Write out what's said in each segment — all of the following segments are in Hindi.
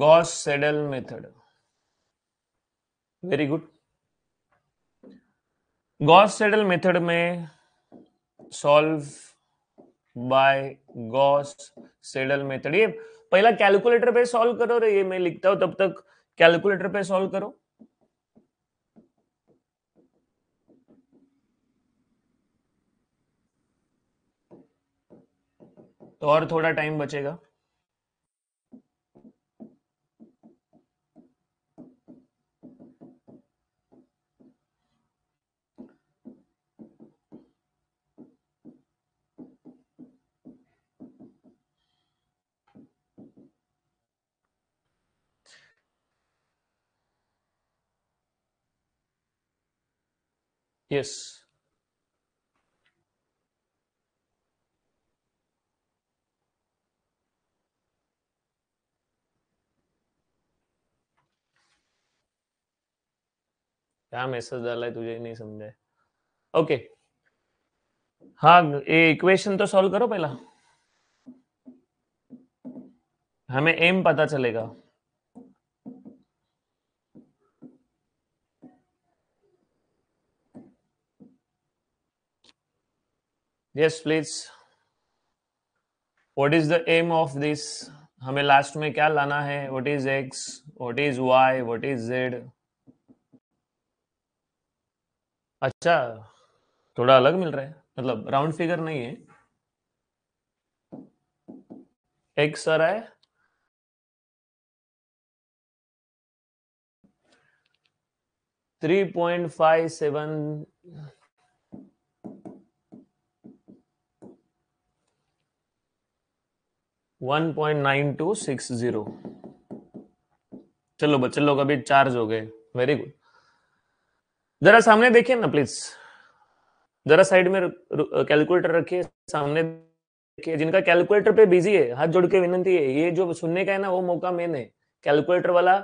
Gauss Seidel method very good Gauss Seidel method में solve by Gauss Seidel method ये पहला कैलकुलेटर पे सॉल्व करो रे ये मैं लिखता हूं तब तक कैलकुलेटर पे सॉल्व करो तो और थोड़ा टाइम बचेगा yes क्या मैसेज डाला है तुझे नहीं समझे ओके हाँ ये इक्वेशन तो सॉल्व करो पहला हमें एम पता चलेगा yes please what is the aim of this हमें लास्ट में क्या लाना है what is x what is y what is z अच्छा थोड़ा अलग मिल रहा है मतलब राउंड फिगर नहीं है एक्स आ रहा है थ्री पॉइंट फाइव सेवन 1.9260 चलो बच्चे लोग अभी चार्ज हो गए वेरी गुड जरा सामने देखिए ना प्लीज जरा साइड में कैलकुलेटर रखिए सामने देखिए जिनका कैलकुलेटर पे बिजी है हाथ जोड़ के विनती है ये जो सुनने का है ना वो मौका मेन है कैलकुलेटर वाला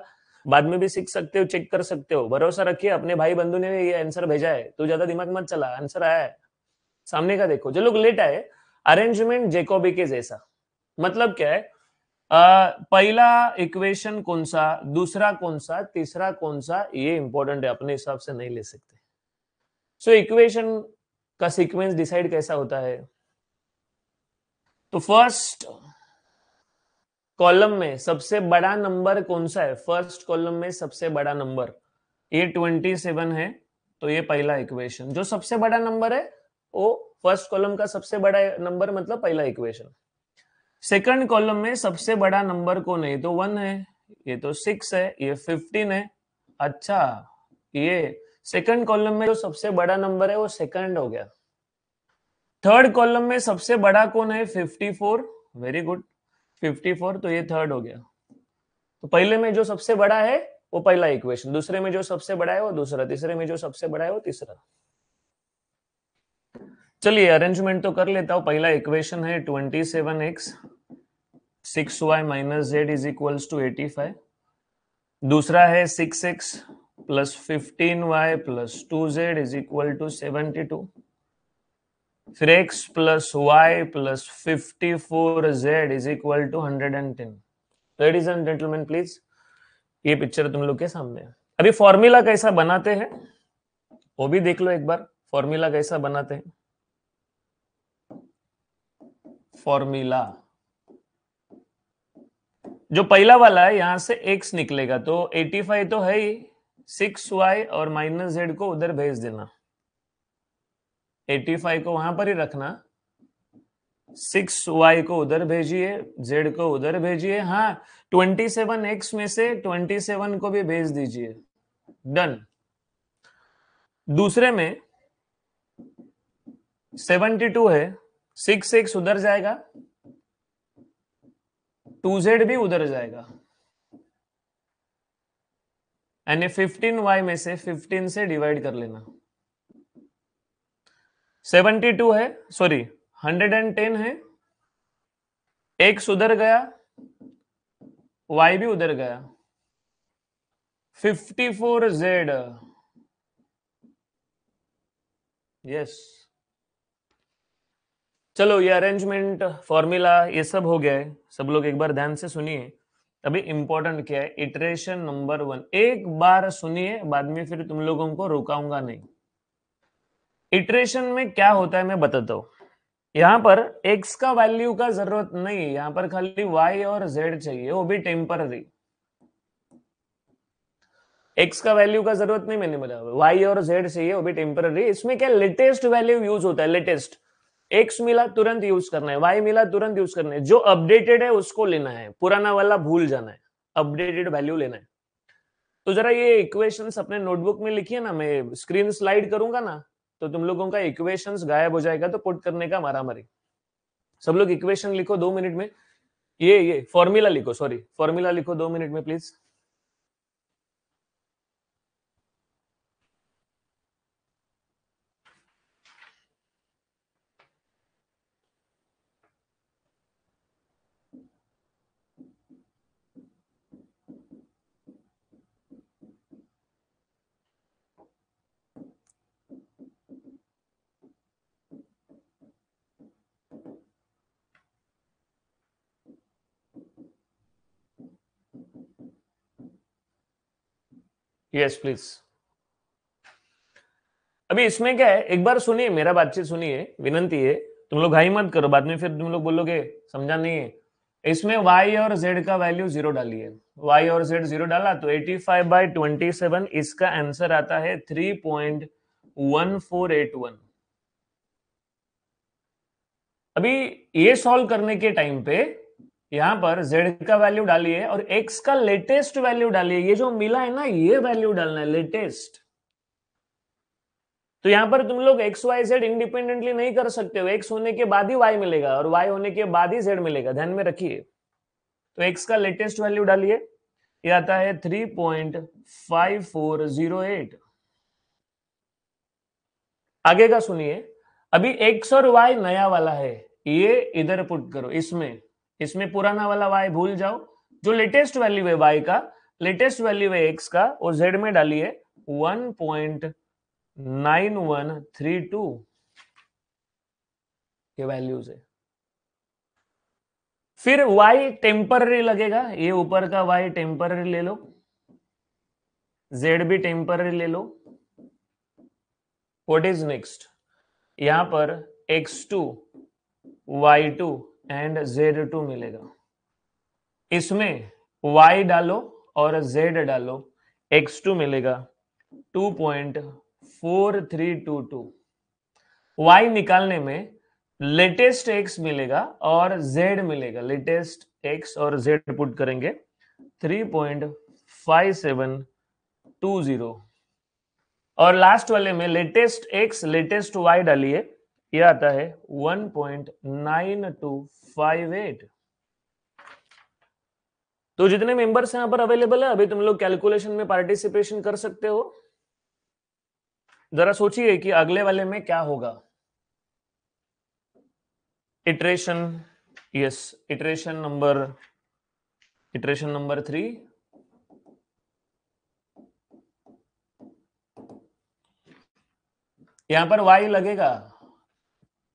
बाद में भी सीख सकते हो चेक कर सकते हो भरोसा रखिए अपने भाई बंधु ने ये आंसर भेजा है तो ज्यादा दिमाग मत चला आंसर आया है सामने का देखो जो लोग लेट आए अरेंजमेंट जेकोबी के जैसा मतलब क्या है पहला इक्वेशन कौन सा दूसरा कौन सा तीसरा कौन सा ये इंपॉर्टेंट है अपने हिसाब से नहीं ले सकते सो so, इक्वेशन का सीक्वेंस डिसाइड कैसा होता है तो फर्स्ट कॉलम में सबसे बड़ा नंबर कौन सा है फर्स्ट कॉलम में सबसे बड़ा नंबर ये ट्वेंटी सेवन है तो ये पहला इक्वेशन जो सबसे बड़ा नंबर है वो फर्स्ट कॉलम का सबसे बड़ा नंबर मतलब पहला इक्वेशन सेकंड कॉलम में सबसे बड़ा नंबर कौन है ये तो वन है ये तो सिक्स है ये फिफ्टीन है अच्छा ये सेकंड कॉलम में जो सबसे बड़ा नंबर है वो सेकंड हो गया थर्ड कॉलम में सबसे बड़ा कौन है fifty four very good fifty four तो ये थर्ड हो गया तो पहले में जो सबसे बड़ा है वो पहला इक्वेशन दूसरे में जो सबसे बड़ा है वो दूसरा तीसरे में जो सबसे बड़ा है वो तीसरा चलिए अरेंजमेंट तो कर लेता हूं पहला इक्वेशन है twenty seven x six y minus z is equals to eighty five दूसरा है six x plus fifteen y plus two z is equal to seventy two फिर x plus y plus fifty four z is equal to hundred and ten ladies and gentleman please ये पिक्चर तुम लोग के सामने है अभी फॉर्मूला कैसा बनाते हैं वो भी देख लो एक बार फॉर्मूला कैसा बनाते हैं फॉर्मूला जो पहला वाला है यहां से x निकलेगा तो 85 तो है ही सिक्स वाई और माइनस जेड को उधर भेज देना 85 को वहां पर ही रखना सिक्स वाई को उधर भेजिए जेड को उधर भेजिए हाँ ट्वेंटी सेवन एक्स में से ट्वेंटी सेवन को भी भेज दीजिए डन दूसरे में सेवेंटी टू है सिक्स एक्स उधर जाएगा टू जेड भी उधर जाएगा यानी फिफ्टीन वाई में से फिफ्टीन से डिवाइड कर लेना सेवेंटी टू है सॉरी हंड्रेड एंड टेन है एक्स उधर गया वाई भी उधर गया फिफ्टी फोर जेड यस चलो ये अरेंजमेंट फॉर्मूला ये सब हो गया है सब लोग एक बार ध्यान से सुनिए अभी इंपॉर्टेंट क्या है इटरेशन नंबर वन एक बार सुनिए बाद में फिर तुम लोगों को रोकाऊंगा नहीं इटरेशन में क्या होता है मैं बताता हूं यहां पर x का वैल्यू का जरूरत नहीं है यहां पर खाली y और z चाहिए वो भी टेम्पररी x का वैल्यू का जरूरत नहीं मैंने बताया y और z चाहिए वो भी टेम्पररी इसमें क्या लेटेस्ट वैल्यू यूज होता है लेटेस्ट एक्स मिला तुरंत यूज करना है वाई मिला तुरंत यूज करना है जो अपडेटेड है उसको लेना है पुराना वाला भूल जाना है अपडेटेड वैल्यू लेना है तो जरा ये इक्वेशंस अपने नोटबुक में लिखिए ना मैं स्क्रीन स्लाइड करूंगा ना तो तुम लोगों का इक्वेशंस गायब हो जाएगा तो पुट करने का मारा मारी सब लोग इक्वेशन लिखो दो मिनट में ये ये फॉर्मूला लिखो सॉरी फॉर्मूला लिखो दो मिनट में प्लीज यस प्लीज अभी इसमें क्या है एक बार सुनिए मेरा बातचीत सुनिए विनंती है तुम लोग घाई मत करो बाद में फिर तुम लोग बोलोगे समझा नहीं है इसमें y और z का वैल्यू जीरो डालिए y और z जीरो डाला तो 85 फाइव बाई ट्वेंटी इसका आंसर आता है 3.1481 अभी ये सॉल्व करने के टाइम पे यहां पर z का वैल्यू डालिए और x का लेटेस्ट वैल्यू डालिए ये जो मिला है ना ये वैल्यू डालना है लेटेस्ट तो यहां पर तुम लोग एक्स वाई जेड इंडिपेंडेंटली नहीं कर सकते हो x होने के बाद ही y मिलेगा और y होने के बाद ही z मिलेगा ध्यान में रखिए तो एक्स का लेटेस्ट वैल्यू डालिए ये आता है three point five four zero eight आगे का सुनिए अभी एक्स और वाई नया वाला है ये इधर पुट करो इसमें इसमें पुराना वाला वाई भूल जाओ जो लेटेस्ट वैल्यू है वाई का लेटेस्ट वैल्यू है एक्स का और जेड में डालिए one point nine one three two ये वैल्यूज है फिर वाई टेम्पररी लगेगा ये ऊपर का वाई टेम्पररी ले लो जेड भी टेम्पररी ले लो व्हाट इज नेक्स्ट यहां पर x two y two and z two मिलेगा इसमें वाई डालो और जेड डालो एक्स टू मिलेगा two point four three two two y निकालने में लेटेस्ट एक्स मिलेगा और जेड मिलेगा लेटेस्ट एक्स और जेड पुट करेंगे three point five seven two zero और लास्ट वाले में लेटेस्ट एक्स लेटेस्ट वाई डालिए ये आता है 1.9258 तो जितने मेंबर्स यहां पर अवेलेबल है अभी तुम लोग कैलकुलेशन में पार्टिसिपेशन कर सकते हो जरा सोचिए कि अगले वाले में क्या होगा iteration yes iteration number iteration number three यहां पर वाई लगेगा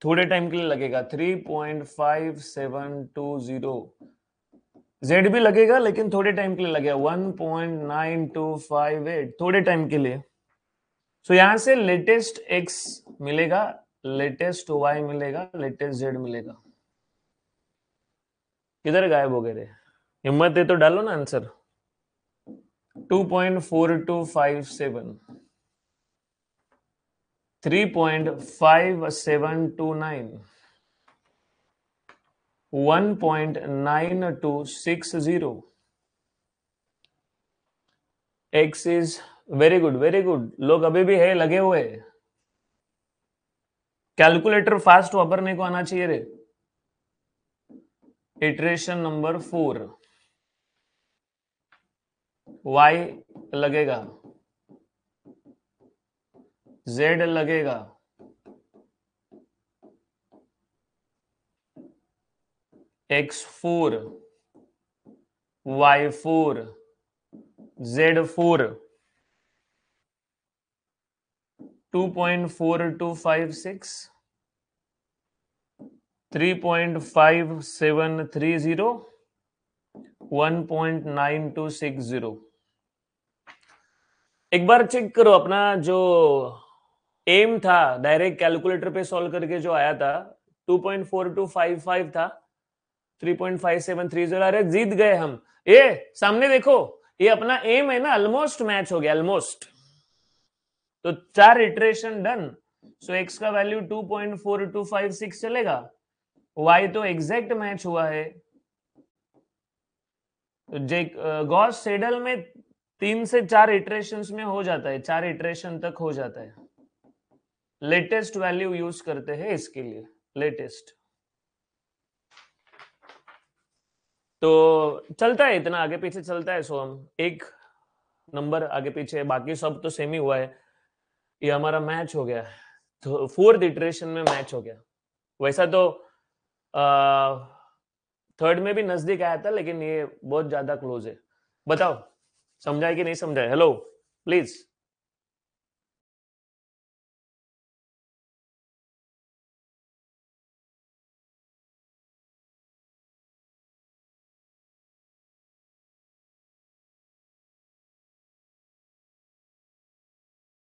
थोड़े टाइम के लिए लगेगा three point five seven two zero z भी लगेगा लेकिन थोड़े टाइम के लिए लगेगा one point nine two five eight थोड़े टाइम के लिए सो so, यहां से लेटेस्ट एक्स मिलेगा लेटेस्ट वाई मिलेगा लेटेस्ट जेड मिलेगा किधर गायब हो गए रे हिम्मत है तो डालो ना answer two point four two five seven three point five seven two nine one point nine two six zero x is very good very good लोग अभी भी है लगे हुए कैलकुलेटर फास्ट वापरने को आना चाहिए रे इटरेशन नंबर फोर वाई लगेगा जेड लगेगा x four y four z four two point four two five six three point five seven three zero one point nine two six zero एक बार चेक करो अपना जो एम था डायरेक्ट कैलकुलेटर पे सॉल्व करके जो आया था 2.4255 था 3.5730 अरे जीत गए हम ये सामने देखो ये अपना एम है ना ऑलमोस्ट मैच हो गया ऑलमोस्ट तो चार इटरेशन डन सो एक्स का वैल्यू 2.4256 चलेगा वाई तो एग्जैक्ट मैच हुआ है तो जे गॉस सेडल में तीन से चार इटरेशन में हो जाता है चार इटरेशन तक हो जाता है लेटेस्ट वैल्यू यूज करते हैं इसके लिए लेटेस्ट तो चलता है इतना आगे पीछे चलता है सो हम एक नंबर आगे पीछे बाकी सब तो सेम ही हुआ है ये हमारा मैच हो गया तो फोर्थ इटरेशन में मैच हो गया वैसा तो थर्ड में भी नजदीक आया था लेकिन ये बहुत ज्यादा क्लोज है बताओ समझाए कि नहीं समझाए हेलो प्लीज